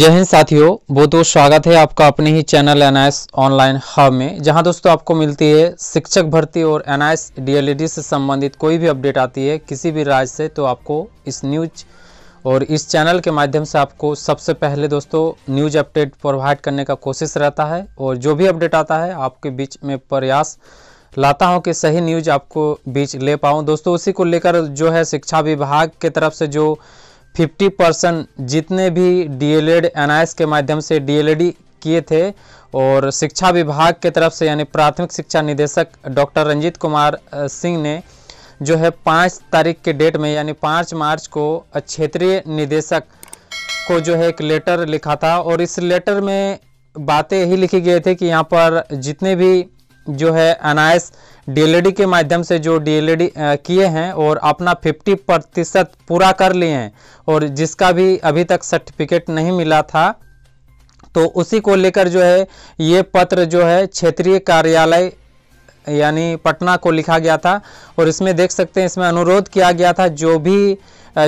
जय हिंद साथियों बहुत बहुत स्वागत है आपका अपने ही चैनल एन ऑनलाइन हब में जहां दोस्तों आपको मिलती है शिक्षक भर्ती और एन आई e से संबंधित कोई भी अपडेट आती है किसी भी राज्य से तो आपको इस न्यूज और इस चैनल के माध्यम से आपको सबसे पहले दोस्तों न्यूज अपडेट प्रोवाइड करने का कोशिश रहता है और जो भी अपडेट आता है आपके बीच में प्रयास लाता हूँ कि सही न्यूज आपको बीच ले पाऊँ दोस्तों उसी को लेकर जो है शिक्षा विभाग के तरफ से जो 50 परसेंट जितने भी डीएलएड एनआईएस के माध्यम से डीएलएडी किए थे और शिक्षा विभाग के तरफ से यानी प्राथमिक शिक्षा निदेशक डॉक्टर रंजीत कुमार सिंह ने जो है पाँच तारीख के डेट में यानी पाँच मार्च को क्षेत्रीय निदेशक को जो है एक लेटर लिखा था और इस लेटर में बातें यही लिखी गई थी कि यहाँ पर जितने भी जो है अनायस डीएलडी के माध्यम से जो डीएलडी किए हैं और अपना 50 प्रतिशत पूरा कर लिए हैं और जिसका भी अभी तक सर्टिफिकेट नहीं मिला था तो उसी को लेकर जो है ये पत्र जो है क्षेत्रीय कार्यालय यानी पटना को लिखा गया था और इसमें देख सकते हैं इसमें अनुरोध किया गया था जो भी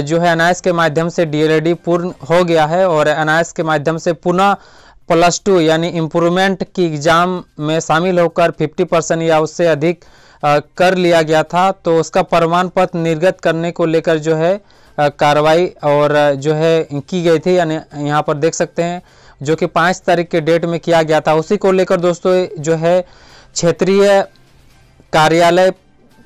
जो है अनायस के माध्यम से डीएलडी पूर्ण हो गया है और अनायस के माध्यम से पुनः प्लस टू यानी इम्प्रूवमेंट की एग्ज़ाम में शामिल होकर 50 परसेंट या उससे अधिक कर लिया गया था तो उसका प्रमाण पत्र निर्गत करने को लेकर जो है कार्रवाई और जो है की गई थी यानी यहाँ पर देख सकते हैं जो कि पाँच तारीख के डेट में किया गया था उसी को लेकर दोस्तों जो है क्षेत्रीय कार्यालय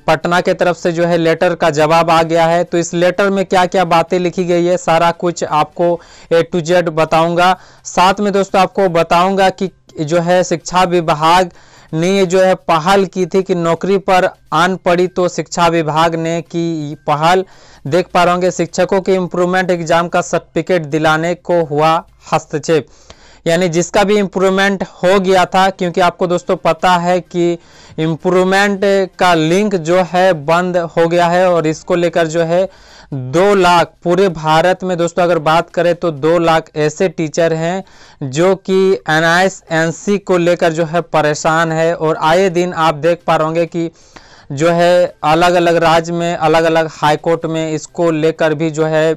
पटना के तरफ से जो है लेटर का जवाब आ गया है तो इस लेटर में क्या क्या बातें लिखी गई है सारा कुछ आपको ए टू जेड बताऊंगा साथ में दोस्तों आपको बताऊंगा कि जो है शिक्षा विभाग ने ये जो है पहल की थी कि नौकरी पर आन पड़ी तो शिक्षा विभाग ने की पहल देख पा रहे होंगे शिक्षकों के इम्प्रूवमेंट एग्जाम का सर्टिफिकेट दिलाने को हुआ हस्तक्षेप यानी जिसका भी इम्प्रूवमेंट हो गया था क्योंकि आपको दोस्तों पता है कि इम्प्रूवमेंट का लिंक जो है बंद हो गया है और इसको लेकर जो है दो लाख पूरे भारत में दोस्तों अगर बात करें तो दो लाख ऐसे टीचर हैं जो कि एन को लेकर जो है परेशान है और आए दिन आप देख पा रहे कि जो है अलग अलग राज्य में अलग अलग हाई कोर्ट में इसको लेकर भी जो है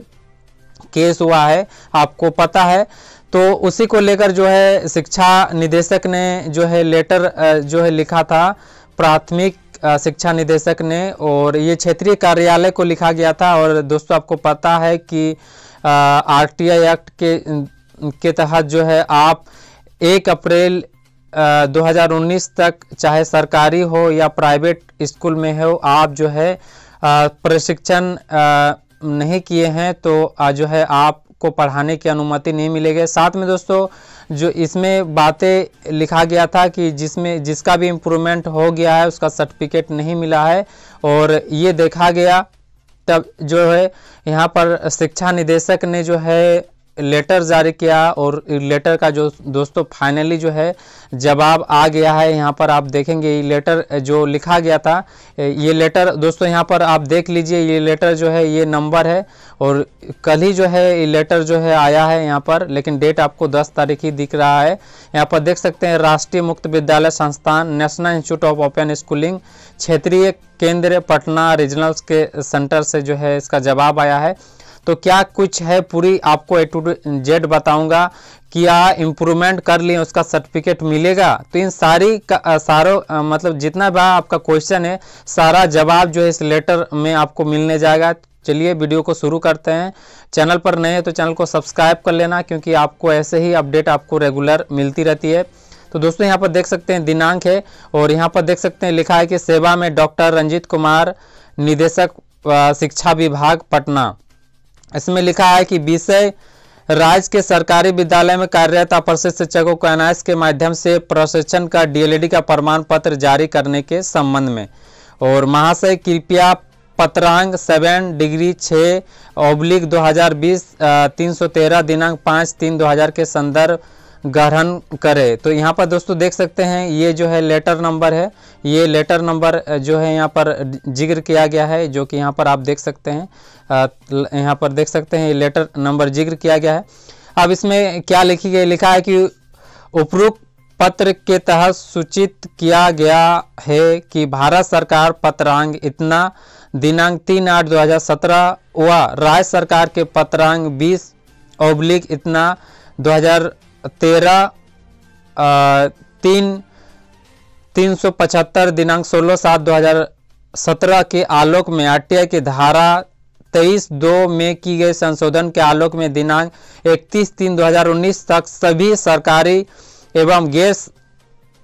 केस हुआ है आपको पता है तो उसी को लेकर जो है शिक्षा निदेशक ने जो है लेटर जो है लिखा था प्राथमिक शिक्षा निदेशक ने और ये क्षेत्रीय कार्यालय को लिखा गया था और दोस्तों आपको पता है कि आरटीआई एक्ट के के तहत जो है आप एक अप्रैल 2019 तक चाहे सरकारी हो या प्राइवेट स्कूल में हो आप जो है प्रशिक्षण नहीं किए हैं तो जो है आप को पढ़ाने की अनुमति नहीं मिलेगी साथ में दोस्तों जो इसमें बातें लिखा गया था कि जिसमें जिसका भी इम्प्रूवमेंट हो गया है उसका सर्टिफिकेट नहीं मिला है और ये देखा गया तब जो है यहाँ पर शिक्षा निदेशक ने जो है लेटर जारी किया और लेटर का जो दोस्तों फाइनली जो है जवाब आ गया है यहाँ पर आप देखेंगे ये लेटर जो लिखा गया था ये लेटर दोस्तों यहाँ पर आप देख लीजिए ये लेटर जो है ये नंबर है और कल ही जो है ये लेटर जो है आया है यहाँ पर लेकिन डेट आपको 10 तारीख ही दिख रहा है यहाँ पर देख सकते हैं राष्ट्रीय मुक्त विद्यालय संस्थान national institute of open schooling क्षेत्रीय केंद्र पटना रीजनल्स के सेंटर से जो है इसका जवाब आया है तो क्या कुछ है पूरी आपको ए टू जेड बताऊंगा क्या इम्प्रूवमेंट कर लिए उसका सर्टिफिकेट मिलेगा तो इन सारी सारों मतलब जितना भी आपका क्वेश्चन है सारा जवाब जो है इस लेटर में आपको मिलने जाएगा चलिए वीडियो को शुरू करते हैं चैनल पर नए हैं तो चैनल को सब्सक्राइब कर लेना क्योंकि आपको ऐसे ही अपडेट आपको रेगुलर मिलती रहती है तो दोस्तों यहाँ पर देख सकते हैं दिनांक है और यहाँ पर देख सकते हैं लिखा है कि सेवा में डॉक्टर रंजीत कुमार निदेशक शिक्षा विभाग पटना इसमें लिखा है कि विषय राज्य के सरकारी विद्यालय में कार्यरत अप्रशिक्षित शिक्षकों को एनआईएस के माध्यम से प्रशिक्षण का डीएलएडी का प्रमाण पत्र जारी करने के संबंध में और महाशय कृपया पत्रांग सेवन डिग्री छः ओब्लिक 2020 तेरह दिनांक पाँच तीन 2000 के संदर्भ ग्रहण करे तो यहाँ पर दोस्तों देख सकते हैं ये जो है लेटर नंबर है ये लेटर नंबर जो है यहाँ पर जिक्र किया गया है जो कि यहाँ पर आप देख सकते हैं यहाँ पर देख सकते हैं ये लेटर नंबर जिक्र किया गया है अब इसमें क्या लिखी गई लिखा है कि उपरोक्त पत्र के तहत सूचित किया गया है कि भारत सरकार पत्रांग इतना दिनांक तीन आठ दो हज़ार सत्रह व राज्य सरकार के पत्रांग बीस ओब्लिक इतना दो हज़ार तेरह तीन तीन सौ पचहत्तर दिनांक सोलह सात दो हज़ार सत्रह के आलोक में आरटीआई की धारा तेईस दो में की गई संशोधन के आलोक में दिनांक इकतीस तीन दो हज़ार उन्नीस तक सभी सरकारी एवं गैर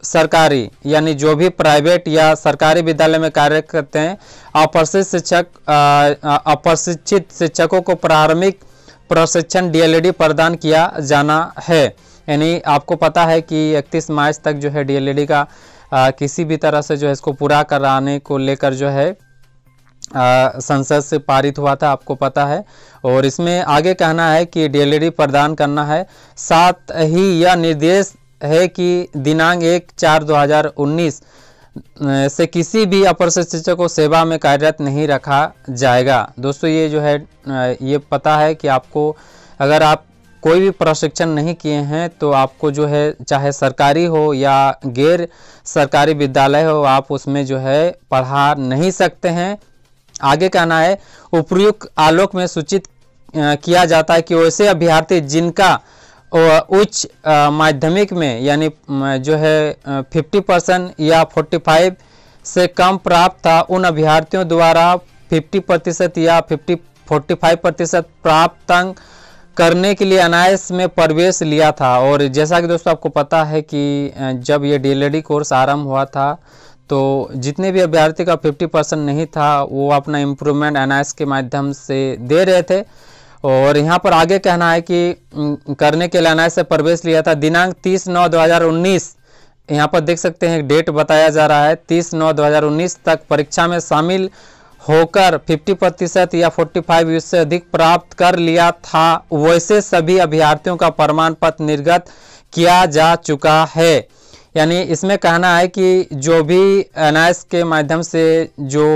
सरकारी यानी जो भी प्राइवेट या सरकारी विद्यालय में कार्य करते हैं अप्रशिक्षित शिक्षक अप्रशिक्षित शिक्षकों को प्रारंभिक प्रशिक्षण डीएलएडी e प्रदान किया जाना है यानी आपको पता है कि इकतीस मार्च तक जो है डी e का आ, किसी भी तरह से जो है इसको पूरा कराने को लेकर जो है संसद से पारित हुआ था आपको पता है और इसमें आगे कहना है कि डी e प्रदान करना है साथ ही यह निर्देश है कि दिनांक एक चार उन्नीस से किसी भी अपर शिक्षक को सेवा में कार्यरत नहीं रखा जाएगा दोस्तों ये जो है ये पता है कि आपको अगर आप कोई भी प्रशिक्षण नहीं किए हैं तो आपको जो है चाहे सरकारी हो या गैर सरकारी विद्यालय हो आप उसमें जो है पढ़ा नहीं सकते हैं आगे कहना है उपयुक्त आलोक में सूचित किया जाता है कि वैसे अभ्यर्थी जिनका उच्च माध्यमिक में यानी जो है फिफ्टी परसेंट या फोर्टी फाइव से कम प्राप्त था उन अभ्यर्थियों द्वारा फिफ्टी प्रतिशत या फिफ्टी फोर्टी फाइव प्रतिशत प्राप्तांक करने के लिए अनायस में प्रवेश लिया था और जैसा कि दोस्तों आपको पता है कि जब ये डी e कोर्स आरंभ हुआ था तो जितने भी अभ्यर्थी का 50 परसेंट नहीं था वो अपना इम्प्रूवमेंट एनआईएस के माध्यम से दे रहे थे और यहाँ पर आगे कहना है कि करने के लिए एनआईएस से प्रवेश लिया था दिनांक 30 नौ 2019 यहाँ पर देख सकते हैं डेट बताया जा रहा है 30 नौ 2019 तक परीक्षा में शामिल होकर 50 प्रतिशत या 45 फाइव से अधिक प्राप्त कर लिया था वैसे सभी अभ्यर्थियों का प्रमाण पत्र निर्गत किया जा चुका है यानी इसमें कहना है कि जो भी एन के माध्यम से जो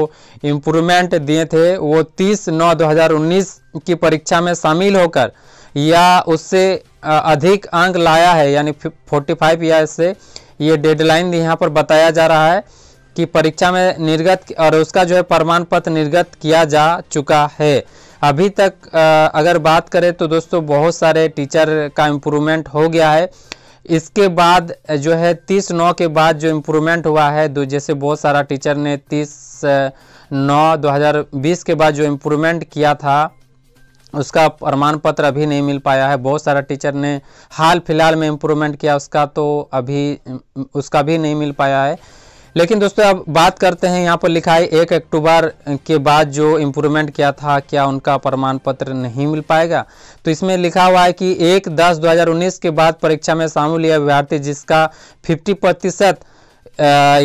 इम्प्रूवमेंट दिए थे वो 30 नौ 2019 की परीक्षा में शामिल होकर या उससे अधिक अंक लाया है यानी 45 या इससे ये डेडलाइन यहाँ पर बताया जा रहा है की परीक्षा में निर्गत और उसका जो है प्रमाण पत्र निर्गत किया जा चुका है अभी तक अगर बात करें तो दोस्तों बहुत सारे टीचर का इम्प्रूवमेंट हो गया है इसके बाद जो है तीस नौ के बाद जो इम्प्रूवमेंट हुआ है दो जैसे बहुत सारा टीचर ने तीस नौ 2020 के बाद जो इम्प्रूवमेंट किया था उसका प्रमाण पत्र अभी नहीं मिल पाया है बहुत सारा टीचर ने हाल फिलहाल में इम्प्रूवमेंट किया उसका तो अभी उसका भी नहीं मिल पाया है लेकिन दोस्तों अब बात करते हैं यहाँ पर लिखा है एक अक्टूबर के बाद जो इम्प्रूवमेंट किया था क्या उनका प्रमाण पत्र नहीं मिल पाएगा तो इसमें लिखा हुआ है कि एक दस 2019 के बाद परीक्षा में शामिल यह अभ्यर्थी जिसका 50 प्रतिशत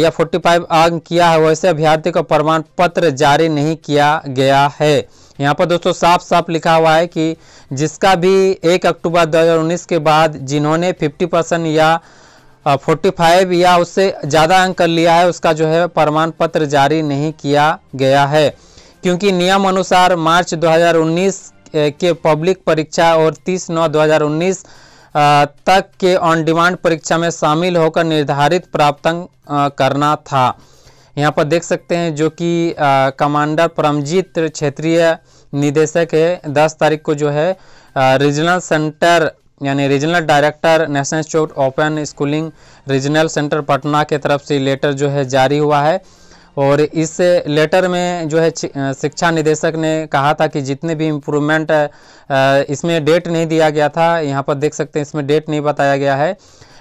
या 45 अंक किया है वैसे अभ्यर्थी का प्रमाण पत्र जारी नहीं किया गया है यहाँ पर दोस्तों साफ साफ लिखा हुआ है कि जिसका भी एक अक्टूबर उन्नीस के बाद जिन्होंने फिफ्टी परसेंट या फोर्टी फाइव या उससे ज़्यादा अंक कर लिया है उसका जो है प्रमाण पत्र जारी नहीं किया गया है क्योंकि नियम अनुसार मार्च 2019 के पब्लिक परीक्षा और 30 नौ 2019 तक के ऑन डिमांड परीक्षा में शामिल होकर निर्धारित प्राप्तांक करना था यहाँ पर देख सकते हैं जो कि कमांडर परमजीत क्षेत्रीय निदेशक है 10 तारीख को जो है रीजनल सेंटर यानी regional director national institute open schooling regional centre Patna के तरफ से लेटर जो है जारी हुआ है और इस लेटर में जो है शिक्षा निदेशक ने कहा था कि जितने भी इम्प्रूवमेंट इसमें डेट नहीं दिया गया था यहाँ पर देख सकते हैं इसमें डेट नहीं बताया गया है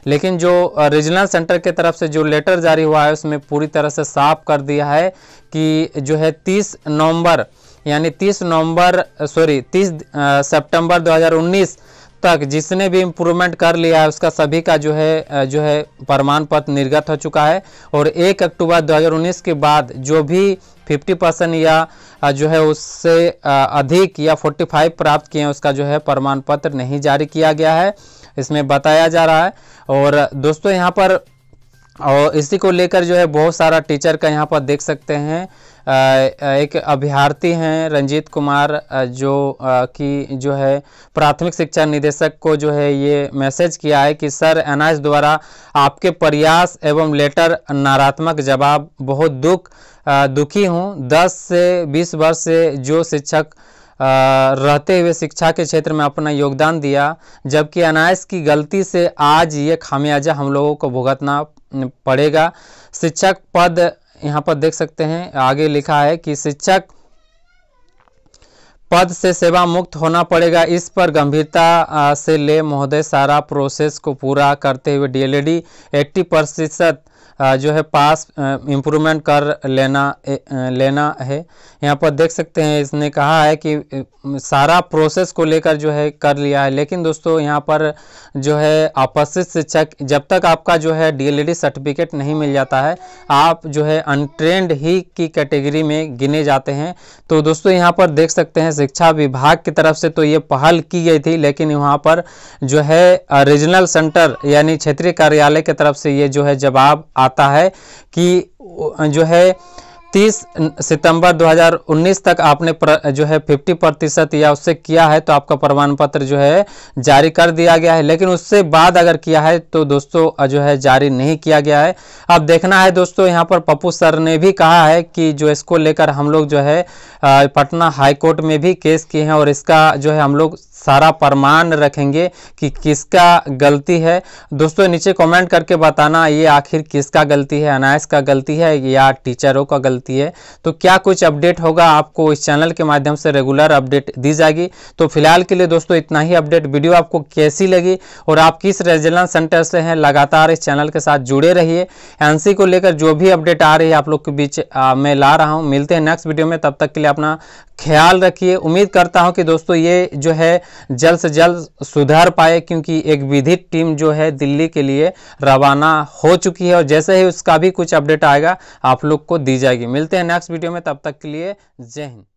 लेकिन जो रीजनल सेंटर के तरफ से जो लेटर जारी हुआ है उसमें पूरी तरह से साफ कर दिया है कि जो है 30 नवंबर यानी 30 नवंबर सॉरी 30 सितंबर 2019 तक जिसने भी इम्प्रूवमेंट कर लिया है उसका सभी का जो है जो है प्रमाण पत्र निर्गत हो चुका है और एक अक्टूबर 2019 के बाद जो भी 50 परसेंट या जो है उससे अधिक या 45 प्राप्त किए हैं उसका जो है प्रमाण पत्र नहीं जारी किया गया है इसमें बताया जा रहा है और दोस्तों यहाँ पर और इसी को लेकर जो है बहुत सारा टीचर का यहाँ पर देख सकते हैं एक अभ्यर्थी हैं रंजीत कुमार जो कि जो है प्राथमिक शिक्षा निदेशक को जो है ये मैसेज किया है कि सर एनआईएस द्वारा आपके प्रयास एवं लेटर नकारात्मक जवाब बहुत दुख दुखी हूँ दस से बीस वर्ष से जो शिक्षक रहते हुए शिक्षा के क्षेत्र में अपना योगदान दिया जबकि अनायस की गलती से आज ये खामियाजा हम लोगों को भुगतना पड़ेगा शिक्षक पद यहाँ पर देख सकते हैं आगे लिखा है कि शिक्षक पद से सेवा मुक्त होना पड़ेगा इस पर गंभीरता से ले महोदय सारा प्रोसेस को पूरा करते हुए डीएलएडी 80 प्रतिशत जो है पास इम्प्रूवमेंट कर लेना लेना है यहाँ पर देख सकते हैं इसने कहा है कि सारा प्रोसेस को लेकर जो है कर लिया है लेकिन दोस्तों यहाँ पर जो है आपसित शिक्षक जब तक आपका जो है डी सर्टिफिकेट e नहीं मिल जाता है आप जो है अनट्रेंड ही की कैटेगरी में गिने जाते हैं तो दोस्तों यहाँ पर देख सकते हैं शिक्षा विभाग की तरफ से तो ये पहल की गई थी लेकिन वहाँ पर जो है रीजनल सेंटर यानी क्षेत्रीय कार्यालय की तरफ से ये जो है जवाब आता है कि जो है 30 सितंबर 2019 तक आपने प्र, जो है 50 प्रतिशत या उससे किया है तो आपका प्रमाण पत्र जो है जारी कर दिया गया है लेकिन उससे बाद अगर किया है तो दोस्तों जो है जारी नहीं किया गया है अब देखना है दोस्तों यहां पर पप्पू सर ने भी कहा है कि जो इसको लेकर हम लोग जो है पटना हाईकोर्ट में भी केस किए हैं और इसका जो है हम लोग सारा प्रमाण रखेंगे कि किसका गलती है दोस्तों नीचे कमेंट करके बताना ये आखिर किसका गलती है अनायस का गलती है या टीचरों का गलती है तो क्या कुछ अपडेट होगा आपको इस चैनल के माध्यम से रेगुलर अपडेट दी जाएगी तो फिलहाल के लिए दोस्तों इतना ही अपडेट वीडियो आपको कैसी लगी और आप किस रेजिलेंस सेंटर से हैं लगातार इस चैनल के साथ जुड़े रहिए एन को लेकर जो भी अपडेट आ रही है आप लोग के बीच आ, मैं ला रहा हूँ मिलते हैं नेक्स्ट वीडियो में तब तक के लिए अपना ख्याल रखिए उम्मीद करता हूँ कि दोस्तों ये जो है जल्द से जल्द सुधार पाए क्योंकि एक विधिक टीम जो है दिल्ली के लिए रवाना हो चुकी है और जैसे ही उसका भी कुछ अपडेट आएगा आप लोग को दी जाएगी मिलते हैं नेक्स्ट वीडियो में तब तक के लिए जय हिंद